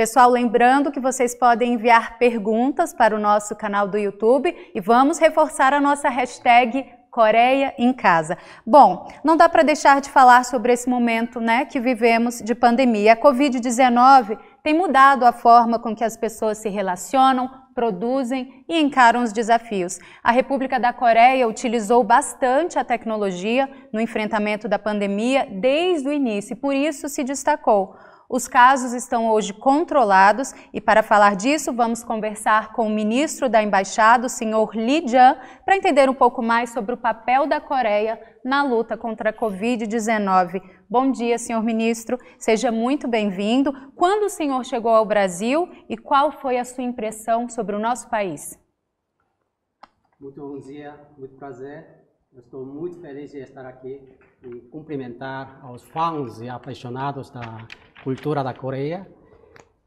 Pessoal, lembrando que vocês podem enviar perguntas para o nosso canal do YouTube e vamos reforçar a nossa hashtag Coreia em casa. Bom, não dá para deixar de falar sobre esse momento, né, que vivemos de pandemia. A COVID-19 tem mudado a forma com que as pessoas se relacionam, produzem e encaram os desafios. A República da Coreia utilizou bastante a tecnologia no enfrentamento da pandemia desde o início e por isso se destacou. Os casos estão hoje controlados e para falar disso, vamos conversar com o ministro da Embaixada, o senhor Lee Jan, para entender um pouco mais sobre o papel da Coreia na luta contra a Covid-19. Bom dia, senhor ministro. Seja muito bem-vindo. Quando o senhor chegou ao Brasil e qual foi a sua impressão sobre o nosso país? Muito bom dia, muito prazer. Eu estou muito feliz de estar aqui e cumprimentar aos fãs e apaixonados da Cultura da Coreia.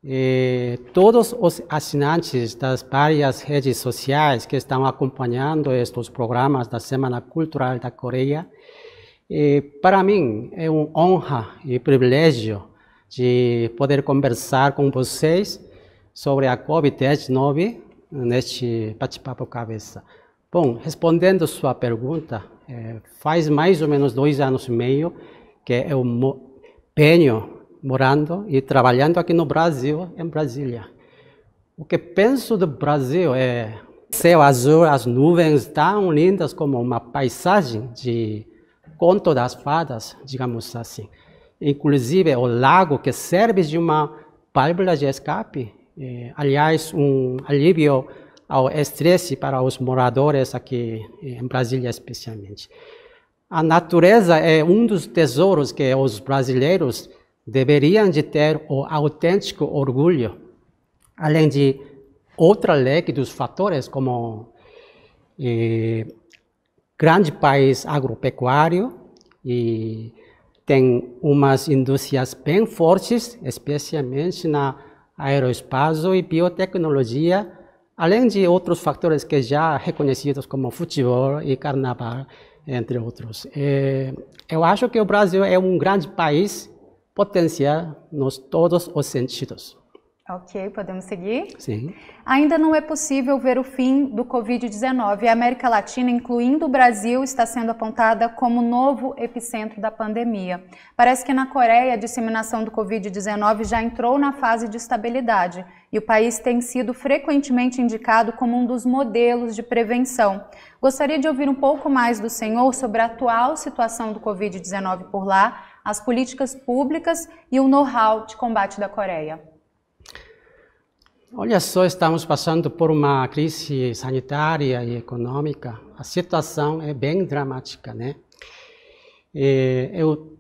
E todos os assinantes das várias redes sociais que estão acompanhando estes programas da Semana Cultural da Coreia, e para mim é uma honra e privilégio de poder conversar com vocês sobre a COVID-19 neste bate-papo cabeça. Bom, respondendo sua pergunta, eh, faz mais ou menos dois anos e meio que eu é venho morando e trabalhando aqui no Brasil, em Brasília. O que penso do Brasil é céu azul, as nuvens tão lindas como uma paisagem de conto das fadas, digamos assim. Inclusive é o lago que serve de uma válvula de escape, é, aliás, um alívio ao estresse para os moradores aqui é, em Brasília especialmente. A natureza é um dos tesouros que os brasileiros deveriam de ter o autêntico orgulho, além de outra lei dos fatores como eh, grande país agropecuário e tem umas indústrias bem fortes, especialmente na aeroespaço e biotecnologia, além de outros fatores que já reconhecidos como futebol e carnaval, entre outros. E eh, eu acho que o Brasil é um grande país potenciar nos todos os sentidos. Ok, podemos seguir? Sim. Ainda não é possível ver o fim do Covid-19. A América Latina, incluindo o Brasil, está sendo apontada como novo epicentro da pandemia. Parece que na Coreia a disseminação do Covid-19 já entrou na fase de estabilidade e o país tem sido frequentemente indicado como um dos modelos de prevenção. Gostaria de ouvir um pouco mais do senhor sobre a atual situação do Covid-19 por lá as políticas públicas e o know-how de combate da Coreia? Olha só, estamos passando por uma crise sanitária e econômica. A situação é bem dramática, né? E é, eu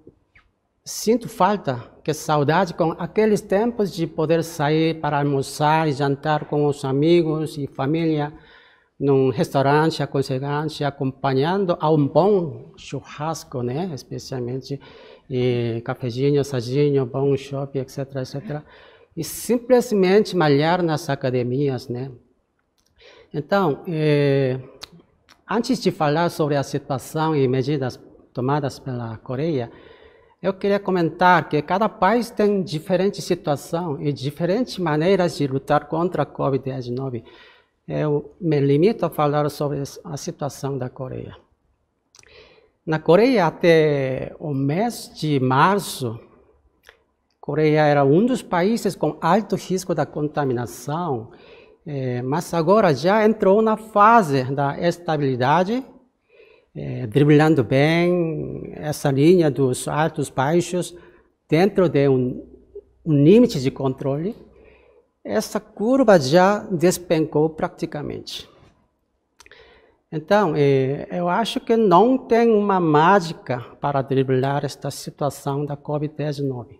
sinto falta, que saudade com aqueles tempos de poder sair para almoçar e jantar com os amigos e família num restaurante aconselhante, acompanhando a um bom churrasco, né? Especialmente e cafezinho, sajinho, bom shopping, etc, etc. E simplesmente malhar nas academias, né? Então, eh, antes de falar sobre a situação e medidas tomadas pela Coreia, eu queria comentar que cada país tem diferente situação e diferentes maneiras de lutar contra a Covid-19. Eu me limito a falar sobre a situação da Coreia. Na Coreia, até o mês de março, Coreia era um dos países com alto risco da contaminação, é, mas agora já entrou na fase da estabilidade, é, driblando bem essa linha dos altos baixos dentro de um, um limite de controle. Essa curva já despencou praticamente. Então, eh, eu acho que não tem uma mágica para driblar esta situação da Covid-19.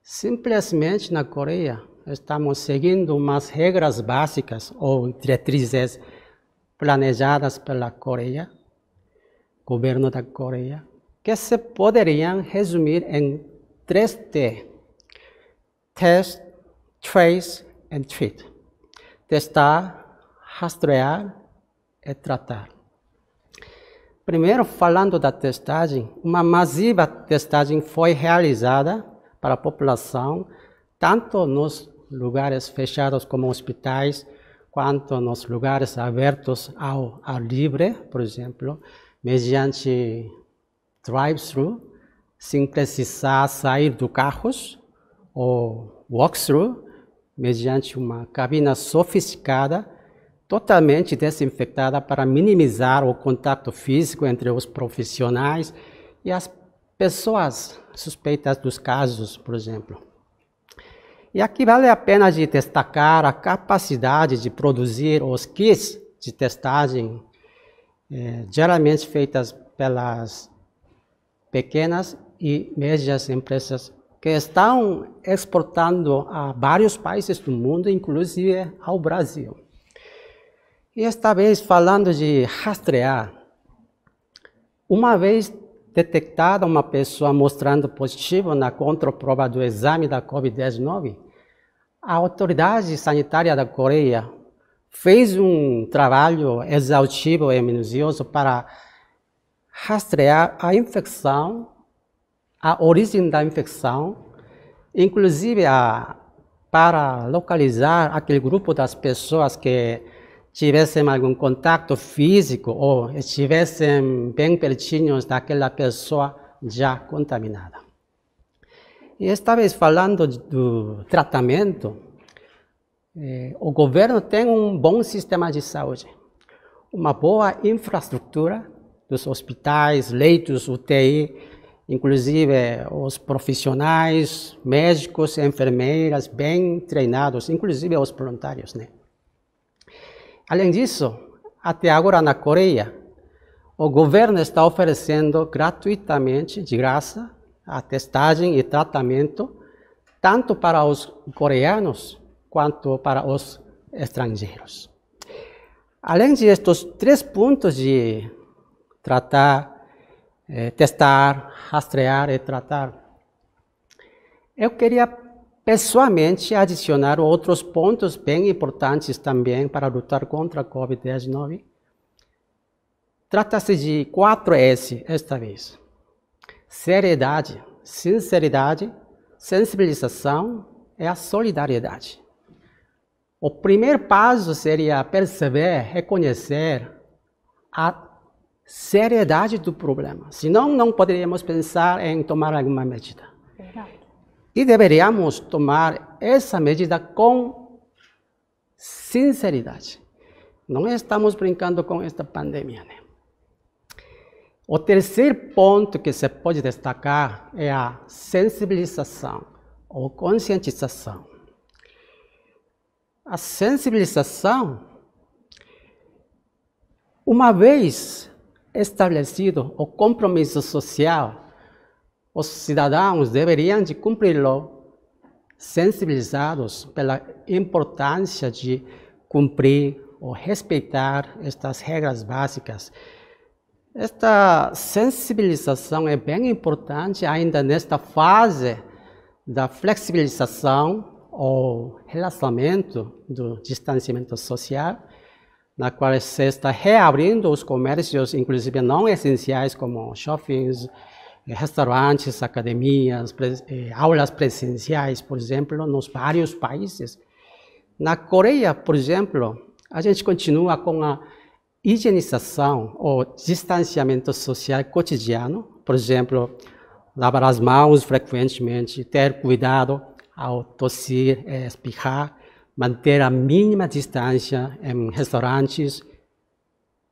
Simplesmente na Coreia, estamos seguindo umas regras básicas ou diretrizes planejadas pela Coreia, governo da Coreia, que se poderiam resumir em 3T: Test, Trace and Treat. Testar, rastrear é tratar. Primeiro, falando da testagem, uma massiva testagem foi realizada para a população, tanto nos lugares fechados como hospitais, quanto nos lugares abertos ao ar livre, por exemplo, mediante drive-thru, sem precisar sair do carro, ou walk-through, mediante uma cabina sofisticada totalmente desinfectada para minimizar o contato físico entre os profissionais e as pessoas suspeitas dos casos, por exemplo. E aqui vale a pena de destacar a capacidade de produzir os kits de testagem, eh, geralmente feitas pelas pequenas e médias empresas que estão exportando a vários países do mundo, inclusive ao Brasil. E esta vez falando de rastrear. Uma vez detectada uma pessoa mostrando positivo na contraprova do exame da Covid-19, a autoridade sanitária da Coreia fez um trabalho exaustivo e minucioso para rastrear a infecção, a origem da infecção, inclusive a, para localizar aquele grupo das pessoas que tivessem algum contato físico ou estivessem bem pertinhos daquela pessoa já contaminada. E esta vez, falando do tratamento, eh, o governo tem um bom sistema de saúde, uma boa infraestrutura dos hospitais, leitos, UTI, inclusive os profissionais, médicos, enfermeiras bem treinados, inclusive os voluntários, né? Além disso, até agora na Coreia, o governo está oferecendo gratuitamente, de graça, a testagem e tratamento, tanto para os coreanos quanto para os estrangeiros. Além de estes três pontos de tratar, eh, testar, rastrear e tratar, eu queria Pessoalmente, adicionar outros pontos bem importantes também para lutar contra a Covid-19. Trata-se de 4S esta vez: seriedade, sinceridade, sensibilização e a solidariedade. O primeiro passo seria perceber, reconhecer a seriedade do problema. Senão, não poderíamos pensar em tomar alguma medida. Verdade. E deveríamos tomar essa medida com sinceridade. Não estamos brincando com esta pandemia. Né? O terceiro ponto que se pode destacar é a sensibilização ou conscientização. A sensibilização, uma vez estabelecido o compromisso social os cidadãos deveriam de cumpri-lo, sensibilizados pela importância de cumprir ou respeitar estas regras básicas. Esta sensibilização é bem importante ainda nesta fase da flexibilização ou relacionamento do distanciamento social, na qual se está reabrindo os comércios, inclusive não essenciais como shoppings, restaurantes, academias, eh, aulas presenciais, por exemplo, nos vários países. Na Coreia, por exemplo, a gente continua com a higienização ou distanciamento social cotidiano, por exemplo, lavar as mãos frequentemente, ter cuidado ao tossir, eh, espirrar, manter a mínima distância em restaurantes,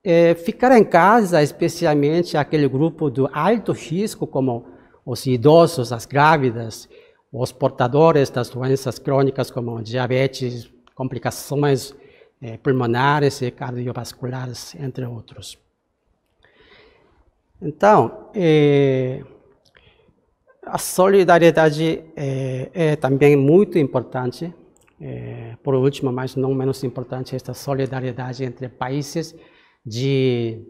é, ficar em casa, especialmente aquele grupo do alto risco, como os idosos, as grávidas, os portadores das doenças crônicas, como diabetes, complicações é, pulmonares e cardiovasculares, entre outros. Então, é, a solidariedade é, é, também muito importante. É, por último, mas não menos importante, esta solidariedade entre países de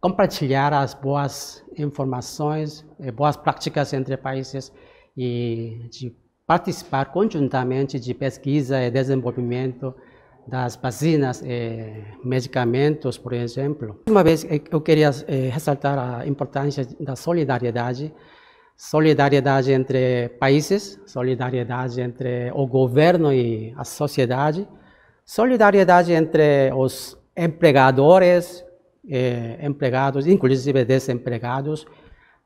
compartilhar as boas informações, eh, boas práticas entre países e de participar conjuntamente de pesquisa e desenvolvimento das vacinas e medicamentos, por exemplo. Uma vez eh, eu queria eh, ressaltar a importância da solidariedade, solidariedade entre países, solidariedade entre o governo e a sociedade, solidariedade entre os empregadores, eh, empregados, inclusive desempregados,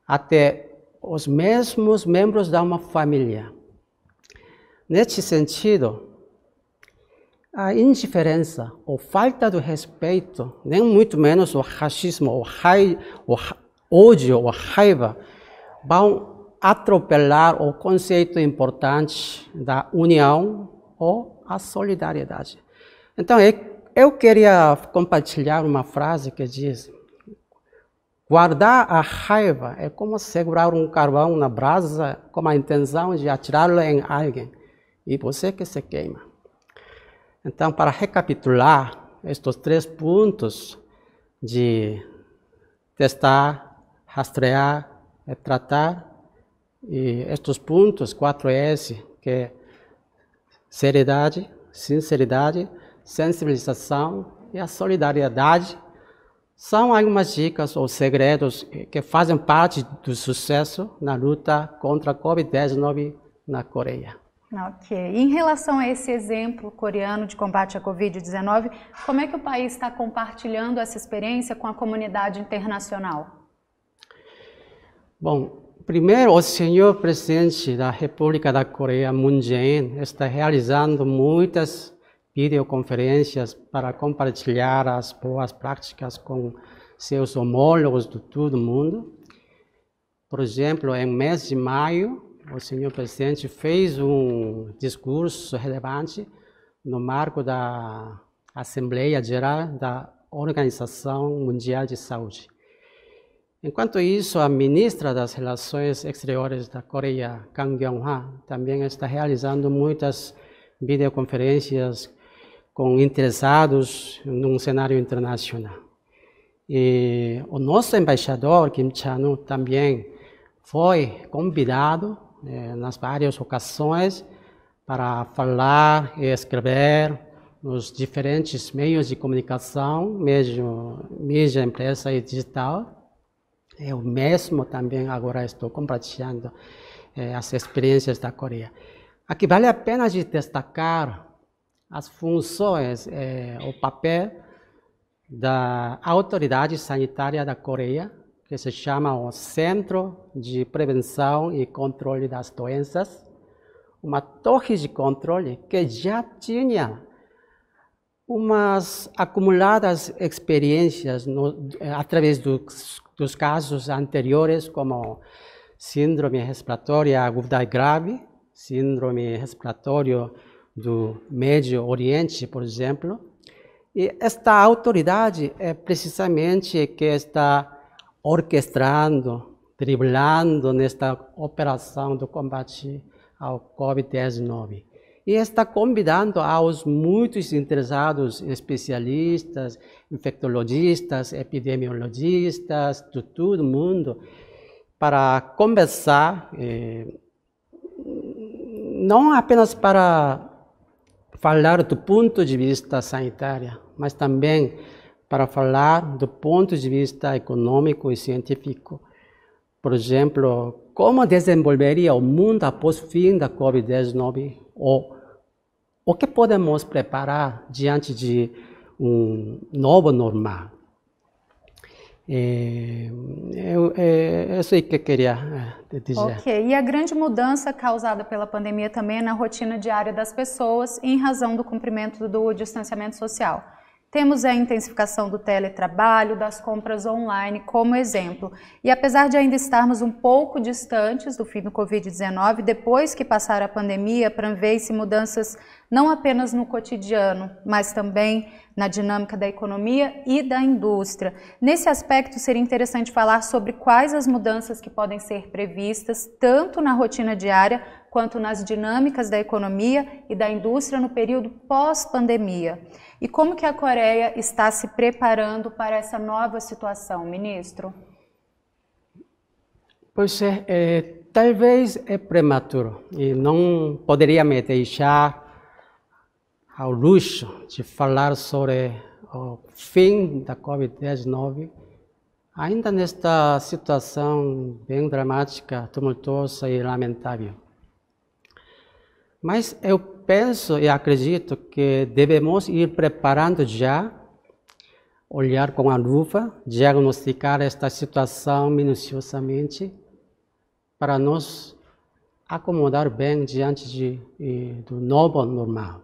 até os mesmos membros de uma família. Neste sentido, a indiferença ou falta de respeito, nem muito menos o racismo, o, o ódio ou raiva, vão atropelar o conceito importante da união ou a solidariedade. Então, é eu queria compartilhar uma frase que diz: Guardar a raiva é como segurar um carvão na brasa com a intenção de atirá-lo em alguém, e você que se queima. Então, para recapitular estes três pontos de testar, rastrear, eh, tratar, e estes pontos, 4S, que é seriedade, sinceridade, sensibilização e a solidariedade são algumas dicas ou segredos que fazem parte do sucesso na luta contra a Covid-19 na Coreia. Ok. Em relação a esse exemplo coreano de combate à Covid-19, como é que o país está compartilhando essa experiência com a comunidade internacional? Bom, primeiro, o senhor presidente da República da Coreia, Moon Jae-in, está realizando muitas videoconferências para compartilhar as boas práticas com seus homólogos de todo o mundo. Por exemplo, em mês de maio, o senhor presidente fez um discurso relevante no marco da Assembleia Geral da Organização Mundial de Saúde. Enquanto isso, a ministra das Relações Exteriores da Coreia, Kang Kyung-ha, também está realizando muitas videoconferências com interessados num cenário internacional. E o nosso embaixador, Kim Chanu, também foi convidado eh, nas várias ocasiões para falar e escrever nos diferentes meios de comunicação, mesmo mídia, impressa e digital. Eu mesmo também agora estou compartilhando eh, as experiências da Coreia. Aqui vale a pena de destacar as funções, é, o papel da autoridade sanitária da Coreia, que se chama o Centro de Prevenção e Controle das Doenças, uma torre de controle que já tinha umas acumuladas experiências no, eh, através dos, dos casos anteriores, como síndrome respiratória aguda e grave, síndrome respiratório do Médio Oriente, por exemplo. E esta autoridade é precisamente que está orquestrando, driblando nesta operação do combate ao Covid-19. E está convidando aos muitos interessados, especialistas, infectologistas, epidemiologistas, de todo mundo, para conversar, eh, não apenas para falar do ponto de vista sanitário, mas também para falar do ponto de vista econômico e científico. Por exemplo, como desenvolveria o mundo após o fim da Covid-19? Ou o que podemos preparar diante de um novo normal? É, é, é, isso aí que eu queria é, dizer. Ok, e a grande mudança causada pela pandemia também é na rotina diária das pessoas em razão do cumprimento do distanciamento social. Temos a intensificação do teletrabalho, das compras online como exemplo. E apesar de ainda estarmos um pouco distantes do fim do Covid-19, depois que passar a pandemia, prevê-se mudanças não apenas no cotidiano, mas também na dinâmica da economia e da indústria. Nesse aspecto, seria interessante falar sobre quais as mudanças que podem ser previstas, tanto na rotina diária quanto nas dinâmicas da economia e da indústria no período pós-pandemia. E como que a Coreia está se preparando para essa nova situação, ministro? Pois é, é talvez é prematuro e não poderia me deixar ao luxo de falar sobre o fim da Covid-19 ainda nesta situação bem dramática, tumultuosa e lamentável. Mas eu penso e acredito que devemos ir preparando já, olhar com a luva, diagnosticar esta situação minuciosamente para nos acomodar bem diante de, do novo normal.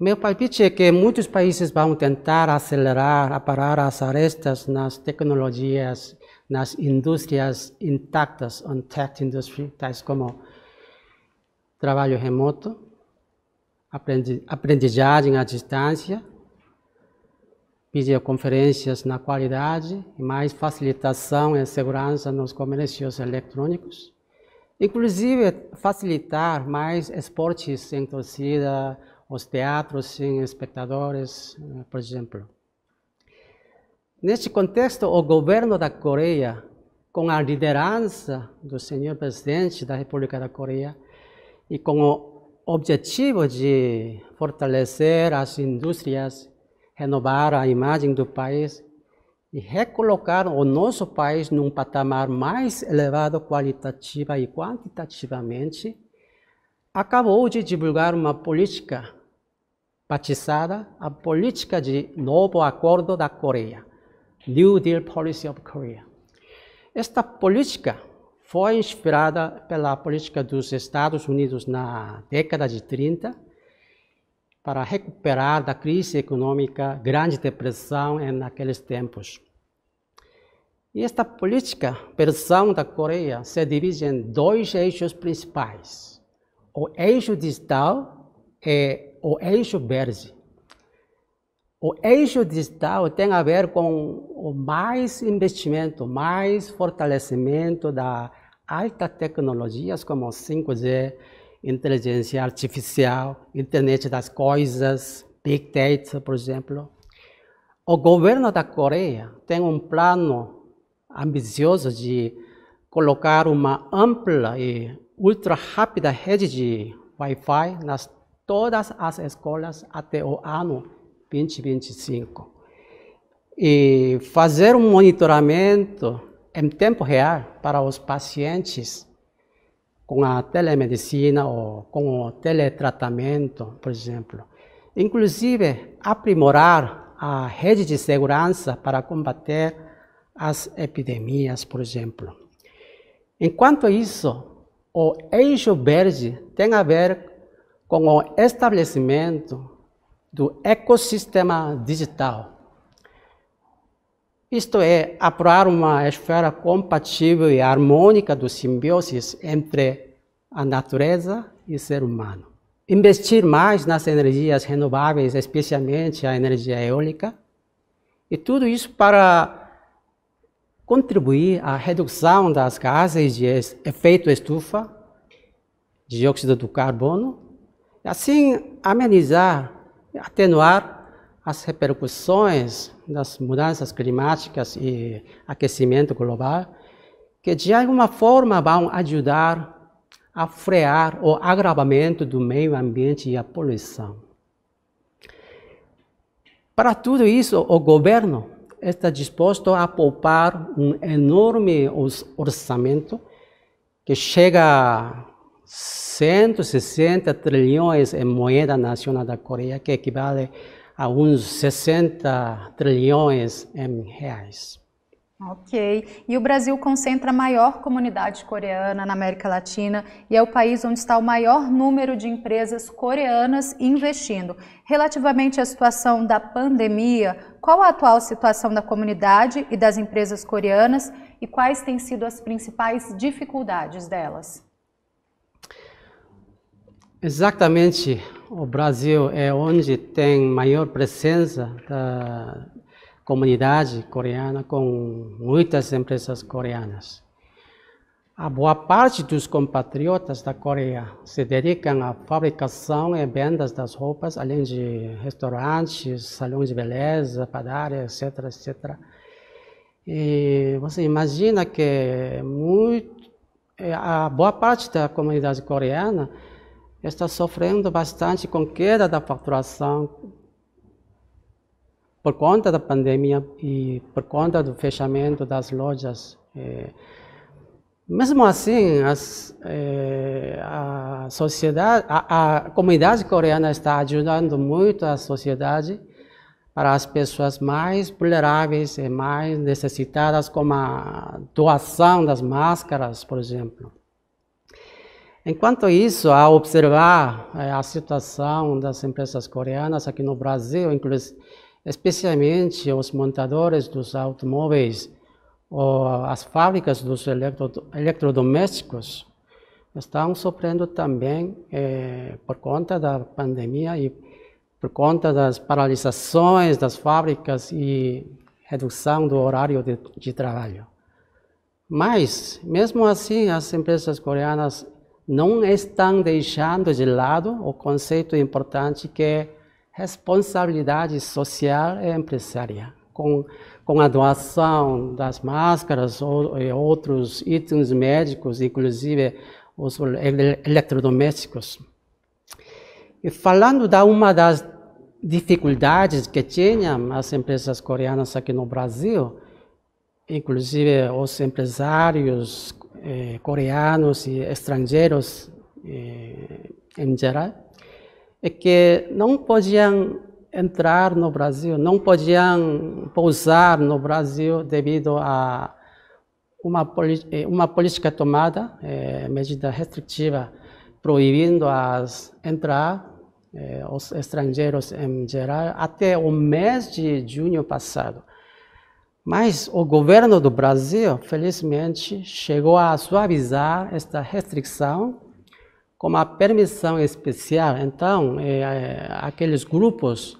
Meu palpite é que muitos países vão tentar acelerar, aparar as arestas nas tecnologias, nas indústrias intactas, intact industry, tais como trabalho remoto, aprendizagem à distância, videoconferências na qualidade mais facilitação e segurança nos comércios eletrônicos. Inclusive, facilitar mais esportes sem torcida, os teatros sem espectadores, eh, por exemplo. Neste contexto, o governo da Coreia, com a liderança do senhor presidente da República da Coreia, e com o objetivo de fortalecer as indústrias, renovar a imagem do país e recolocar o nosso país num patamar mais elevado qualitativa e quantitativamente, acabou de divulgar uma política batizada a política de novo acordo da Coreia, New Deal Policy of Korea. Esta política foi inspirada pela política dos Estados Unidos na década de 30 para recuperar da crise econômica, Grande Depressão naqueles tempos. E esta política, pressão da Coreia, se divide em dois eixos principais: o eixo digital e o eixo verde. O eixo digital tem a ver com o mais investimento, mais fortalecimento da altas tecnologias como 5G, inteligência artificial, internet das coisas, Big Data, por exemplo. O governo da Coreia tem um plano ambicioso de colocar uma ampla e ultra rápida rede de Wi-Fi nas todas as escolas até o ano 2025 e fazer um monitoramento é em tempo real para os pacientes com a telemedicina ou com o teletratamento, por exemplo. Inclusive, aprimorar a rede de segurança para combater as epidemias, por exemplo. Enquanto isso, o eixo verde tem a ver com o estabelecimento do ecossistema digital isto é, apurar uma esfera compatível e harmônica do simbiosis entre a natureza e o ser humano. Investir mais nas energias renováveis, especialmente a energia eólica, e tudo isso para contribuir à redução das gases de efeito estufa, dióxido de carbono, e assim amenizar, atenuar as repercussões das mudanças climáticas e aquecimento global, que de alguma forma vão ajudar a frear o agravamento do meio ambiente e a poluição. Para tudo isso, o governo está disposto a poupar um enorme orçamento que chega a 160 trilhões em moeda nacional da Coreia, que equivale a a uns 60 trilhões em reais. Ok. E o Brasil concentra a maior comunidade coreana na América Latina e é o país onde está o maior número de empresas coreanas investindo. Relativamente à situação da pandemia, qual a atual situação da comunidade e das empresas coreanas e quais têm sido as principais dificuldades delas? Exatamente. O Brasil é onde tem maior presença da comunidade coreana, com muitas empresas coreanas. A boa parte dos compatriotas da Coreia se dedicam à fabricação e vendas das roupas, além de restaurantes, salões de beleza, padarias, etc, etc. E você imagina que muito, a boa parte da comunidade coreana está sofrendo bastante com queda da faturação por conta da pandemia e por conta do fechamento das lojas. Eh, mesmo assim, as, eh, a sociedade, a, a comunidade coreana está ajudando muito a sociedade para as pessoas mais vulneráveis e mais necessitadas, como a doação das máscaras, por exemplo. Enquanto isso, ao observar é, a situação das empresas coreanas aqui no Brasil, especialmente os montadores dos automóveis ou as fábricas dos eletro, eletrodomésticos, estão sofrendo também é, por conta da pandemia e por conta das paralisações das fábricas e redução do horário de, de trabalho. Mas, mesmo assim, as empresas coreanas não estão deixando de lado o conceito importante que é responsabilidade social e empresária. Com, com a doação das máscaras ou, e outros itens médicos, inclusive os eletrodomésticos. E falando da uma das dificuldades que tinham as empresas coreanas aqui no Brasil, inclusive os empresários eh, coreanos e estrangeiros eh, em geral, é que não podiam entrar no Brasil, não podiam pousar no Brasil devido a uma, eh, política tomada, eh, medida restritiva, proibindo as entrar eh, os estrangeiros em geral até o mês de junho passado. Mas o governo do Brasil, felizmente, chegou a suavizar esta restrição com uma permissão especial. Então, é, é aqueles grupos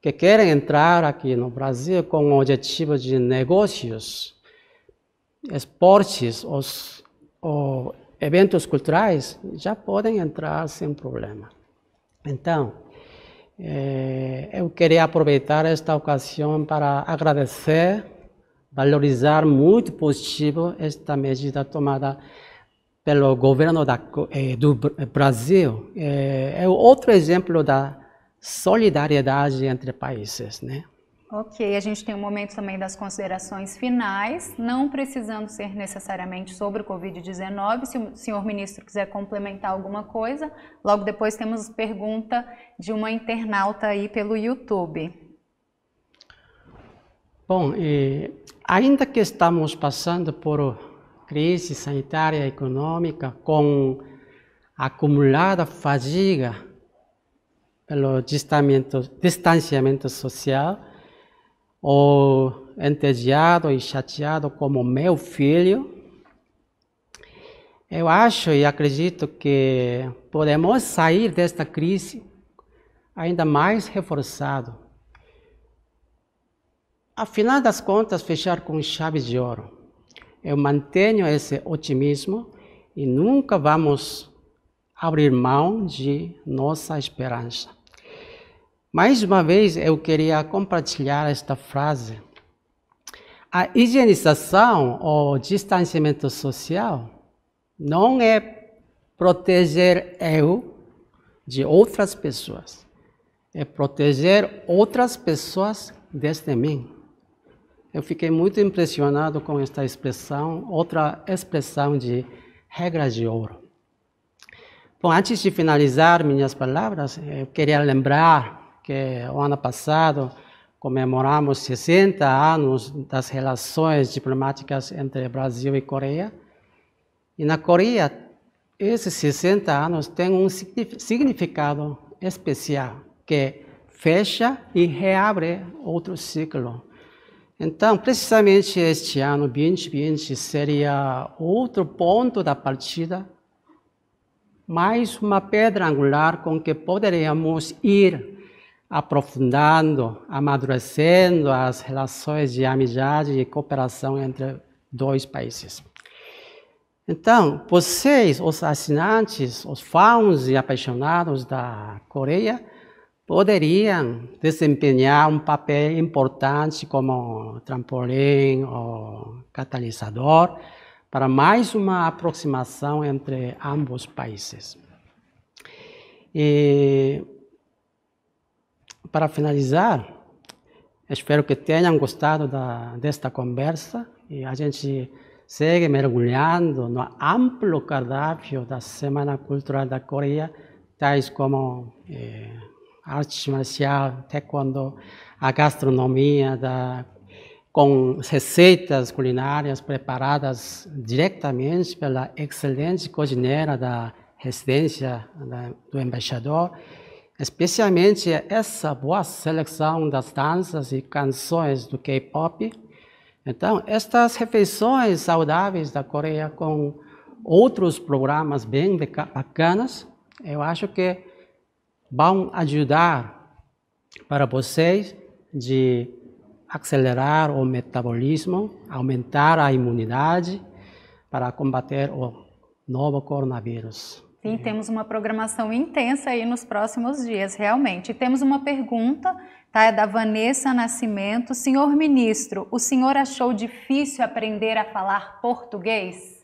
que querem entrar aqui no Brasil com o objetivo de negócios, esportes os, ou eventos culturais, já podem entrar sem problema. Então, eh, eu queria aproveitar esta ocasião para agradecer, valorizar muito positivo esta medida tomada pelo governo da, eh, do eh, Brasil. É, outro exemplo da solidariedade entre países, né? Ok, a gente tem um momento também das considerações finais, não precisando ser necessariamente sobre o Covid-19. Se o senhor ministro quiser complementar alguma coisa, logo depois temos pergunta de uma internauta aí pelo YouTube. Bom, ainda que estamos passando por crise sanitária e econômica, com acumulada fadiga pelo distanciamento social, ou entediado e chateado como meu filho, eu acho e acredito que podemos sair desta crise ainda mais reforçado. Afinal das contas, fechar com chave de ouro. Eu mantenho esse otimismo e nunca vamos abrir mão de nossa esperança. Mais uma vez, eu queria compartilhar esta frase. A higienização ou distanciamento social não é proteger eu de outras pessoas, é proteger outras pessoas desde mim. Eu fiquei muito impressionado com esta expressão, outra expressão de regra de ouro. Bom, antes de finalizar minhas palavras, eu queria lembrar que o ano passado comemoramos 60 anos das relações diplomáticas entre Brasil e Coreia. E na Coreia, esses 60 anos têm um significado especial, que fecha e reabre outro ciclo. Então, precisamente este ano 2020 seria outro ponto da partida, mais uma pedra angular com que poderíamos ir aprofundando, amadurecendo as relações de amizade e cooperação entre dois países. Então, vocês, os assinantes, os fãs e apaixonados da Coreia, poderiam desempenhar um papel importante como trampolim ou catalisador para mais uma aproximação entre ambos países. E para finalizar, espero que tenham gostado da, desta conversa e a gente segue mergulhando no amplo cardápio da Semana Cultural da Coreia, tais como eh, arte marcial, taekwondo, a gastronomia da, com receitas culinárias preparadas diretamente pela excelente cozinheira da residência da, do embaixador especialmente essa boa seleção das danças e canções do K-pop. Então, estas refeições saudáveis da Coreia com outros programas bem bacanas, eu acho que vão ajudar para vocês de acelerar o metabolismo, aumentar a imunidade para combater o novo coronavírus. Sim, né? temos uma programação intensa aí nos próximos dias, realmente. E temos uma pergunta, tá? É da Vanessa Nascimento. Senhor ministro, o senhor achou difícil aprender a falar português?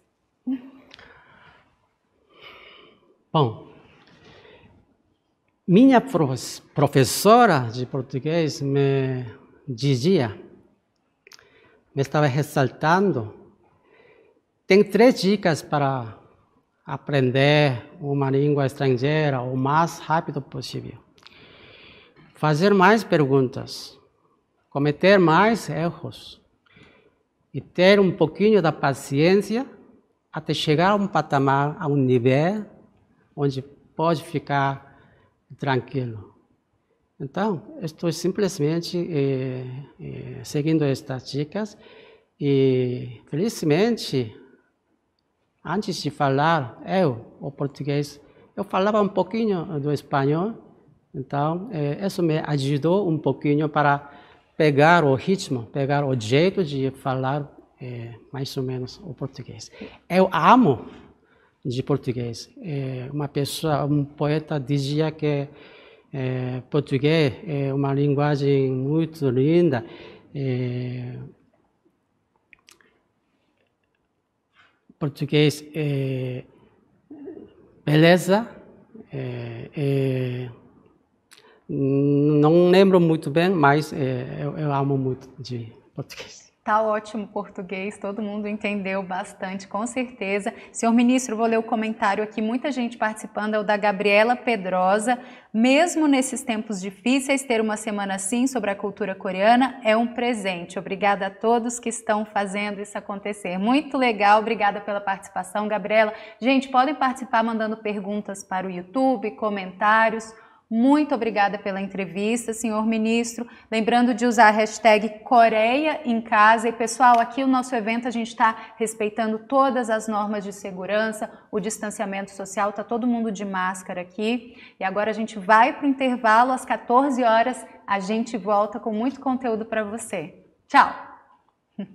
Bom, minha professora de português me dizia, me estava ressaltando, tem três dicas para aprender uma língua estrangeira o mais rápido possível. Fazer mais perguntas, cometer mais erros e ter um pouquinho da paciência até chegar a um patamar, a um nível onde pode ficar tranquilo. Então, estou simplesmente eh, eh, seguindo estas dicas e, felizmente, Antes de falar, eu, o português, eu falava um pouquinho do espanhol, então é, isso me ajudou um pouquinho para pegar o ritmo, pegar o jeito de falar é, mais ou menos o português. Eu amo de português. É, uma pessoa, um poeta dizia que português é uma linguagem muito linda. português é beleza. É, é, não lembro muito bem, mas é, eu, eu amo muito de português. Tá ótimo português, todo mundo entendeu bastante, com certeza. Senhor ministro, vou ler o comentário aqui, muita gente participando, é o da Gabriela Pedrosa. Mesmo nesses tempos difíceis, ter uma semana assim sobre a cultura coreana é um presente. Obrigada a todos que estão fazendo isso acontecer. Muito legal, obrigada pela participação, Gabriela. Gente, podem participar mandando perguntas para o YouTube, comentários muito obrigada pela entrevista, senhor ministro. Lembrando de usar a hashtag Coreia em Casa. E pessoal, aqui o nosso evento a gente está respeitando todas as normas de segurança, o distanciamento social, está todo mundo de máscara aqui. E agora a gente vai para o intervalo às 14 horas. A gente volta com muito conteúdo para você. Tchau!